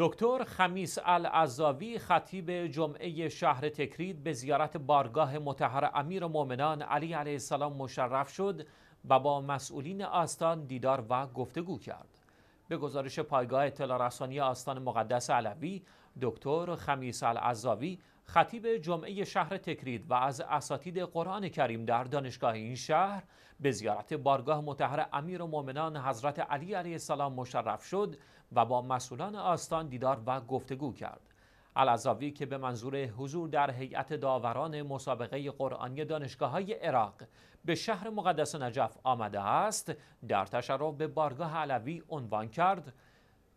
دکتر خمیس العزاوی خطیب جمعه شهر تکرید به زیارت بارگاه متحر امیر مؤمنان علی علیه السلام مشرف شد و با مسئولین آستان دیدار و گفتگو کرد. به گزارش پایگاه اطلاع رسانی آستان مقدس علوی دکتر خمیس العزاوی خطیب جمعه شهر تکرید و از اساتید قرآن کریم در دانشگاه این شهر به زیارت بارگاه متحر امیر و حضرت علی علیه السلام مشرف شد و با مسئولان آستان دیدار و گفتگو کرد. العزاوی که به منظور حضور در هیئت داوران مسابقه قرآنی دانشگاه های عراق به شهر مقدس نجف آمده است در تشرف به بارگاه علوی عنوان کرد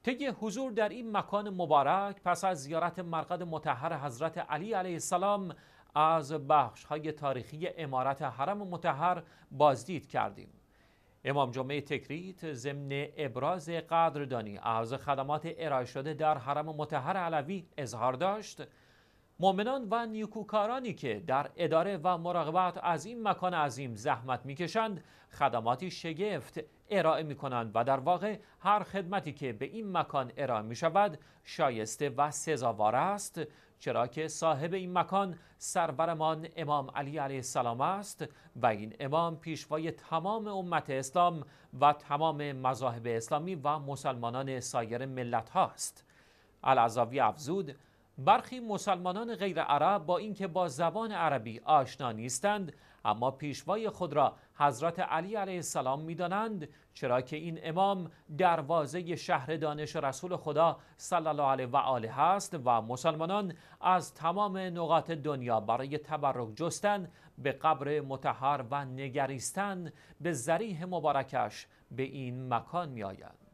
طی حضور در این مکان مبارک پس از زیارت مرقد متحر حضرت علی علیه السلام از بخش های تاریخی امارت حرم متحر بازدید کردیم امام جمعه تکریت ضمن ابراز قدردانی از خدمات ارائه شده در حرم متحر علوی اظهار داشت مؤمنان و نیکوکارانی که در اداره و مراقبت از این مکان عظیم زحمت میکشند خدماتی شگفت ارائه می کنند و در واقع هر خدمتی که به این مکان ارائه می شود شایسته و سزاوار است چرا که صاحب این مکان سرورمان امام علی علیه السلام است و این امام پیشوای تمام امت اسلام و تمام مذاهب اسلامی و مسلمانان سایر ملت هاست العذاوی افزود برخی مسلمانان غیر عرب با اینکه با زبان عربی آشنا نیستند اما پیشوای خود را حضرت علی علیه السلام میدانند چرا که این امام دروازه شهر دانش رسول خدا صلی الله علیه و آله است و مسلمانان از تمام نقاط دنیا برای تبرک جستن به قبر متحر و نگریستن به ذریح مبارکش به این مکان می آیند.